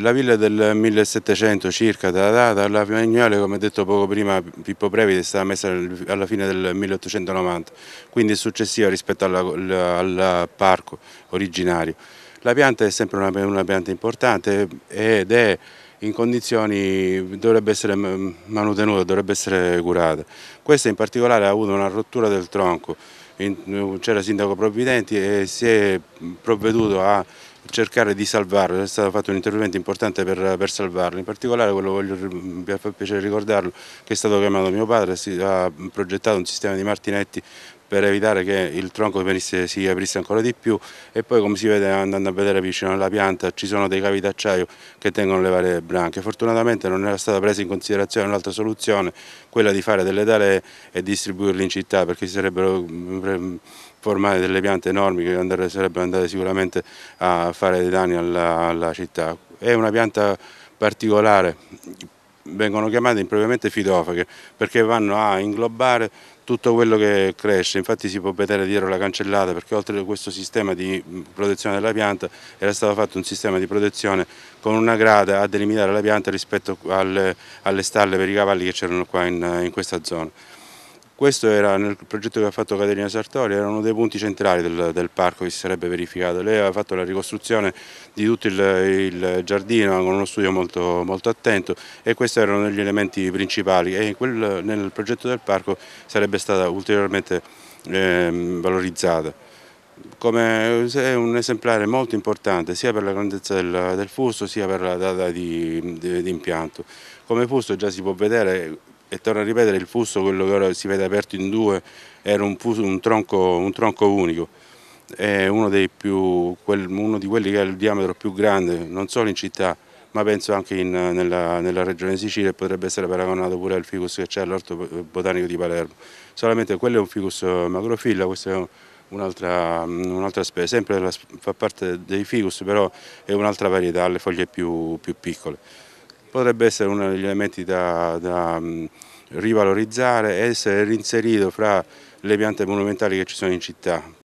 La villa è del 1700 circa, data, la Pignale come detto poco prima Pippo Previte è stata messa alla fine del 1890, quindi è successiva rispetto alla, al parco originario. La pianta è sempre una, una pianta importante ed è in condizioni, dovrebbe essere manutenuta, dovrebbe essere curata. Questa in particolare ha avuto una rottura del tronco, c'era il sindaco Provvidenti e si è provveduto a cercare di salvarlo, è stato fatto un intervento importante per, per salvarlo, in particolare quello voglio, mi fa piacere ricordarlo che è stato chiamato mio padre, ha progettato un sistema di martinetti per evitare che il tronco venisse, si aprisse ancora di più e poi come si vede andando a vedere vicino alla pianta ci sono dei cavi d'acciaio che tengono le varie branche. Fortunatamente non era stata presa in considerazione un'altra soluzione, quella di fare delle tale e distribuirle in città perché si sarebbero mm, formate delle piante enormi che andare, sarebbero andate sicuramente a fare dei danni alla, alla città. È una pianta particolare vengono chiamate impropriamente fitofaghe perché vanno a inglobare tutto quello che cresce, infatti si può vedere dietro la cancellata perché oltre a questo sistema di mm, protezione della pianta era stato fatto un sistema di protezione con una grada a delimitare la pianta rispetto alle, alle stalle per i cavalli che c'erano qua in, in questa zona. Questo era nel progetto che ha fatto Caterina Sartori, era uno dei punti centrali del, del parco che si sarebbe verificato. Lei aveva fatto la ricostruzione di tutto il, il giardino con uno studio molto, molto, attento e questi erano gli elementi principali e quel, nel progetto del parco sarebbe stata ulteriormente eh, valorizzata. Come è un esemplare molto importante sia per la grandezza del, del fusto sia per la data di, di, di impianto. Come fusto già si può vedere e torno a ripetere il fusto, quello che ora si vede aperto in due, era un, fuso, un, tronco, un tronco, unico, è uno, più, quel, uno, di quelli che ha il diametro più grande, non solo in città, ma penso anche in, nella, nella, regione Sicilia e potrebbe essere paragonato pure al ficus che c'è all'orto botanico di Palermo. Solamente quello è un ficus macrofilla, questo è un'altra un specie, sempre la, fa parte dei ficus, però è un'altra varietà, ha le foglie più, più piccole potrebbe essere uno degli elementi da, da mm, rivalorizzare e essere reinserito fra le piante monumentali che ci sono in città.